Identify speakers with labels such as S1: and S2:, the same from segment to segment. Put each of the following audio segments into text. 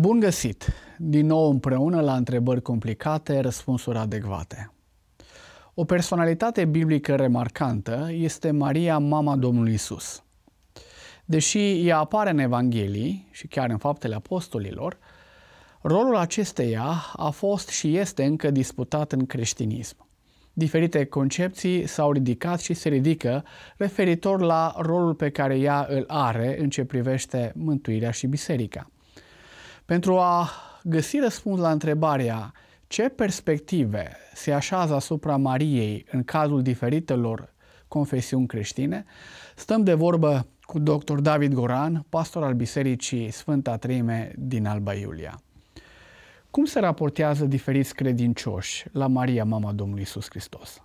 S1: Bun găsit! Din nou împreună la întrebări complicate, răspunsuri adecvate. O personalitate biblică remarcantă este Maria, mama Domnului Isus. Deși ea apare în Evanghelii și chiar în faptele apostolilor, rolul acesteia a fost și este încă disputat în creștinism. Diferite concepții s-au ridicat și se ridică referitor la rolul pe care ea îl are în ce privește mântuirea și biserica – pentru a găsi răspuns la întrebarea ce perspective se așează asupra Mariei în cazul diferitelor confesiuni creștine, stăm de vorbă cu dr. David Goran, pastor al Bisericii Sfânta Treime din Alba Iulia. Cum se raportează diferiți credincioși la Maria, Mama Domnului Iisus Hristos?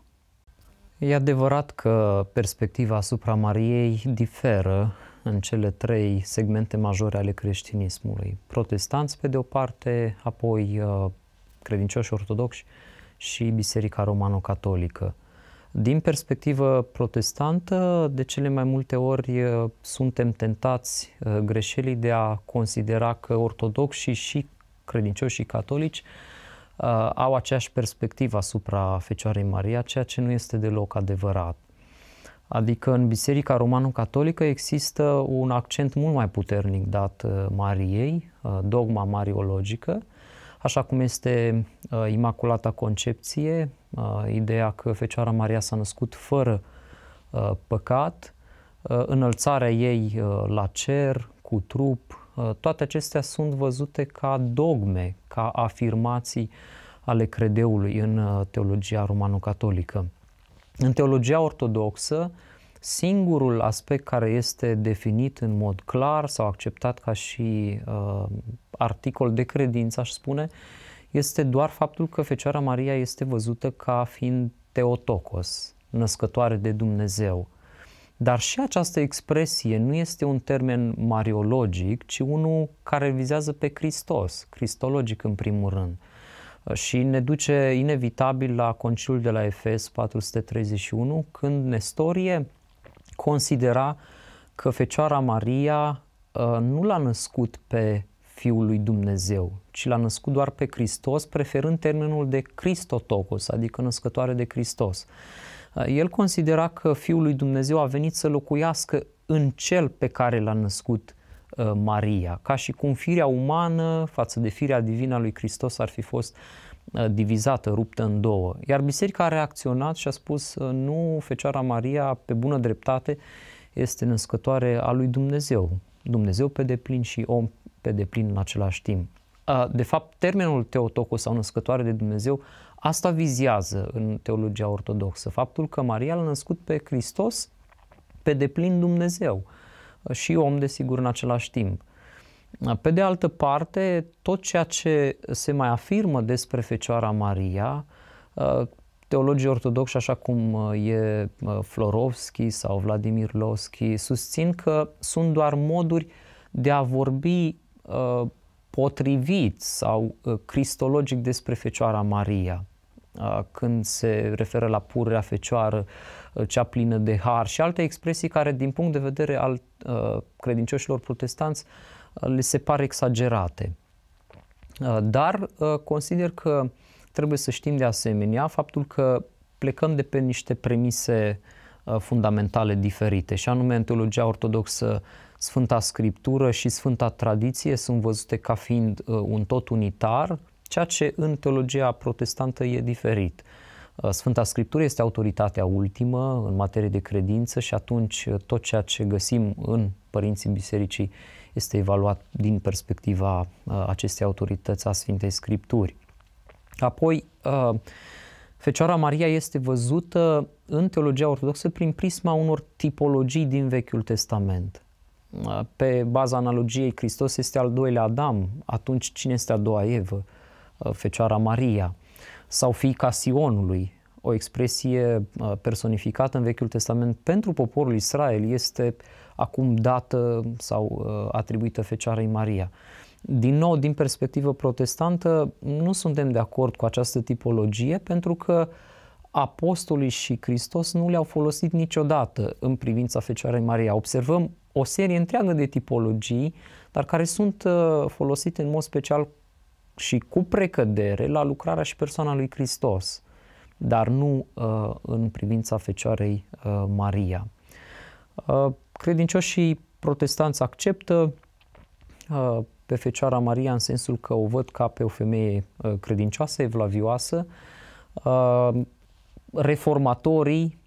S2: E adevărat că perspectiva asupra Mariei diferă în cele trei segmente majore ale creștinismului. Protestanți, pe de o parte, apoi uh, credincioși ortodoxi și Biserica Romano-Catolică. Din perspectivă protestantă, de cele mai multe ori uh, suntem tentați uh, greșelii de a considera că ortodoxii și credincioși și catolici au aceeași perspectivă asupra Fecioarei Maria, ceea ce nu este deloc adevărat. Adică în Biserica Romano-Catolică există un accent mult mai puternic dat uh, Mariei, uh, dogma mariologică, așa cum este uh, Imaculata Concepție, ideea că Fecioara Maria s-a născut fără păcat, înălțarea ei la cer, cu trup, toate acestea sunt văzute ca dogme, ca afirmații ale credeului în teologia romano-catolică. În teologia ortodoxă, singurul aspect care este definit în mod clar sau acceptat ca și uh, articol de credință, aș spune, este doar faptul că Fecioara Maria este văzută ca fiind Teotocos, născătoare de Dumnezeu. Dar și această expresie nu este un termen mariologic, ci unul care vizează pe Hristos, cristologic în primul rând. Uh, și ne duce inevitabil la conciliul de la Efes 431, când Nestorie considera că Fecioara Maria uh, nu l-a născut pe Fiul lui Dumnezeu, ci l-a născut doar pe Hristos, preferând termenul de Cristotocos, adică născătoare de Hristos. Uh, el considera că Fiul lui Dumnezeu a venit să locuiască în cel pe care l-a născut Uh, Maria, ca și cum firea umană față de firea divină a lui Hristos ar fi fost uh, divizată, ruptă în două. Iar biserica a reacționat și a spus uh, nu, Fecioara Maria, pe bună dreptate, este născătoare a lui Dumnezeu. Dumnezeu pe deplin și om pe deplin în același timp. De fapt, termenul Teotocos sau născătoare de Dumnezeu, asta vizează în teologia ortodoxă, faptul că Maria l-a născut pe Hristos pe deplin Dumnezeu. Uh, și om, desigur, în același timp. Pe de altă parte, tot ceea ce se mai afirmă despre Fecioara Maria, teologii ortodoxi, așa cum uh, e uh, Florovski sau Vladimir Loschi, susțin că sunt doar moduri de a vorbi uh, potrivit sau cristologic despre Fecioara Maria când se referă la purrea fecioară, cea plină de har și alte expresii care, din punct de vedere al credincioșilor protestanți, le se par exagerate. Dar consider că trebuie să știm de asemenea faptul că plecăm de pe niște premise fundamentale diferite și anume în teologia ortodoxă Sfânta Scriptură și Sfânta Tradiție sunt văzute ca fiind un tot unitar, ceea ce în teologia protestantă e diferit. Uh, Sfânta Scriptură este autoritatea ultimă în materie de credință și atunci uh, tot ceea ce găsim în părinții bisericii este evaluat din perspectiva uh, acestei autorități a Sfintei Scripturi. Apoi, Fecioara Maria este văzută în teologia ortodoxă prin prisma unor tipologii din Vechiul Testament. Pe baza analogiei, Hristos este al doilea Adam, atunci cine este a doua Evă? Uh, Fecioara Maria, sau fiica Sionului, o expresie uh, personificată în Vechiul Testament pentru poporul Israel, este acum dată sau uh, atribuită Fecioarei Maria. Din nou, din perspectivă protestantă, nu suntem de acord cu această tipologie pentru că apostolii și Hristos nu le-au folosit niciodată în privința Fecioarei Maria. Observăm o serie întreagă de tipologii, dar care sunt folosite în mod special și cu precădere la lucrarea și persoana lui Hristos, dar nu uh, în privința Fecioarei uh, Maria. Uh, credincioșii protestanți acceptă uh, pe Fecioara Maria în sensul că o văd ca pe o femeie uh, credincioasă, evlavioasă. Uh, reformatorii,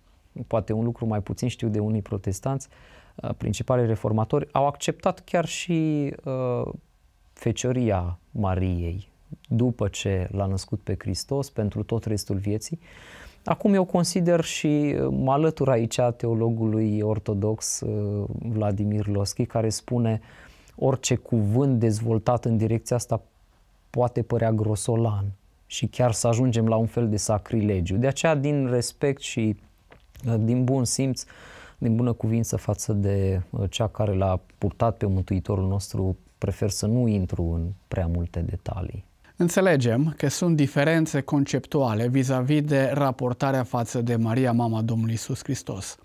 S2: poate un lucru mai puțin știu de unii protestanți, uh, principalii reformatori, au acceptat chiar și uh, fecioria Mariei după ce l-a născut pe Hristos pentru tot restul vieții. Acum eu consider și uh, mă alătur aici teologului ortodox uh, Vladimir Loschi care spune orice cuvânt dezvoltat în direcția asta poate părea grosolan și chiar să ajungem la un fel de sacrilegiu. De aceea, din respect și uh, din bun simț, din bună cuvință față de cea care l-a purtat pe Mântuitorul nostru prefer să nu intru în prea multe detalii.
S1: Înțelegem că sunt diferențe conceptuale vis-a-vis de raportarea față de Maria, mama Domnului Isus Hristos.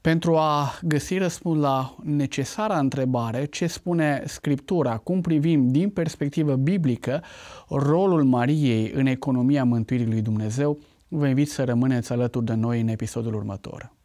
S1: Pentru a găsi răspuns la necesara întrebare, ce spune Scriptura, cum privim din perspectivă biblică rolul Mariei în economia mântuirii lui Dumnezeu, vă invit să rămâneți alături de noi în episodul următor.